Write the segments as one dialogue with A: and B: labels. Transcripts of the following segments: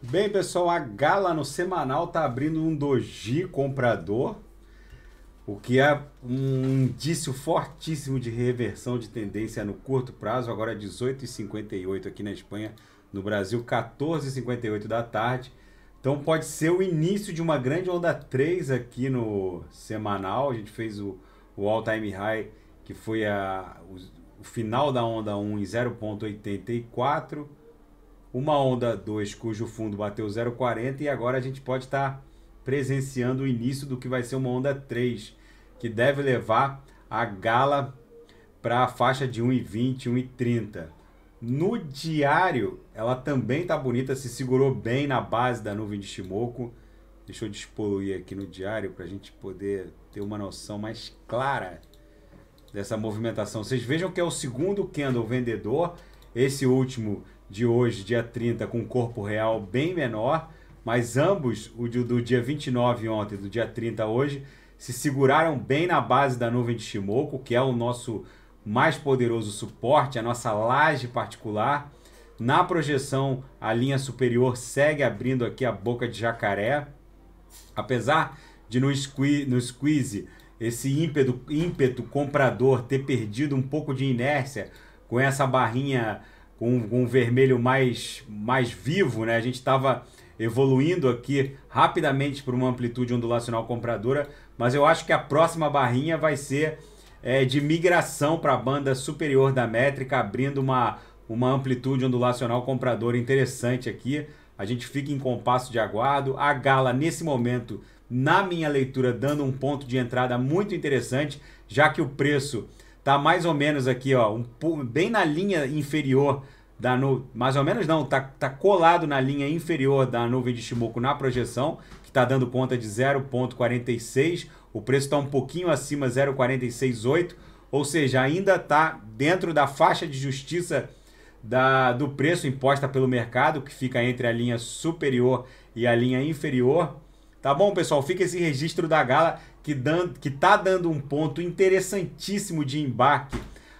A: Bem, pessoal, a Gala no Semanal está abrindo um doji comprador, o que é um indício fortíssimo de reversão de tendência no curto prazo, agora 18h58 é aqui na Espanha, no Brasil 14h58 da tarde. Então pode ser o início de uma grande onda 3 aqui no Semanal, a gente fez o, o All Time High, que foi a, o, o final da onda 1 em 0.84%, uma onda 2 cujo fundo bateu 0,40 e agora a gente pode estar presenciando o início do que vai ser uma onda 3, que deve levar a gala para a faixa de 1,20, 1,30. No diário, ela também tá bonita, se segurou bem na base da nuvem de Shimoku. Deixa eu despoluir aqui no diário para a gente poder ter uma noção mais clara dessa movimentação. Vocês vejam que é o segundo candle vendedor, esse último de hoje, dia 30, com corpo real bem menor, mas ambos, o do dia 29 ontem e do dia 30 hoje, se seguraram bem na base da nuvem de Shimoku, que é o nosso mais poderoso suporte, a nossa laje particular. Na projeção, a linha superior segue abrindo aqui a boca de jacaré. Apesar de no squeeze, no squeeze esse ímpeto, ímpeto comprador ter perdido um pouco de inércia com essa barrinha com, com um vermelho mais, mais vivo, né? A gente estava evoluindo aqui rapidamente para uma amplitude ondulacional compradora, mas eu acho que a próxima barrinha vai ser é, de migração para a banda superior da métrica, abrindo uma, uma amplitude ondulacional compradora interessante aqui. A gente fica em compasso de aguardo. A Gala, nesse momento, na minha leitura, dando um ponto de entrada muito interessante, já que o preço tá mais ou menos aqui, ó, um, bem na linha inferior da nuvem, mais ou menos não, tá, tá colado na linha inferior da nuvem de Shimoku na projeção, que está dando conta de 0,46, o preço está um pouquinho acima, 0,468, ou seja, ainda está dentro da faixa de justiça da, do preço imposta pelo mercado, que fica entre a linha superior e a linha inferior. Tá bom, pessoal? Fica esse registro da gala que, dando, que tá dando um ponto interessantíssimo de embarque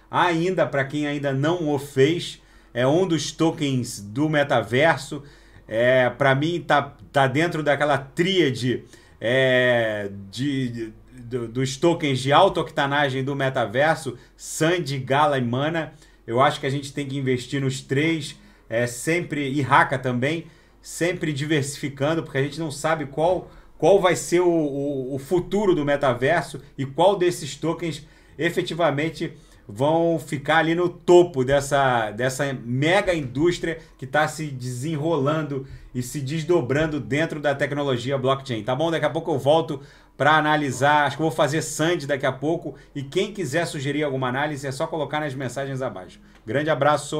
A: ainda para quem ainda não o fez. É um dos tokens do metaverso. É, para mim, tá, tá dentro daquela tríade é, de, de, de, dos tokens de alta octanagem do metaverso, Sandy, Gala e Mana. Eu acho que a gente tem que investir nos três, é, sempre, e Raka também, sempre diversificando, porque a gente não sabe qual, qual vai ser o, o, o futuro do metaverso e qual desses tokens efetivamente vão ficar ali no topo dessa, dessa mega indústria que está se desenrolando e se desdobrando dentro da tecnologia blockchain. Tá bom? Daqui a pouco eu volto para analisar. Acho que vou fazer Sandy daqui a pouco. E quem quiser sugerir alguma análise é só colocar nas mensagens abaixo. Grande abraço.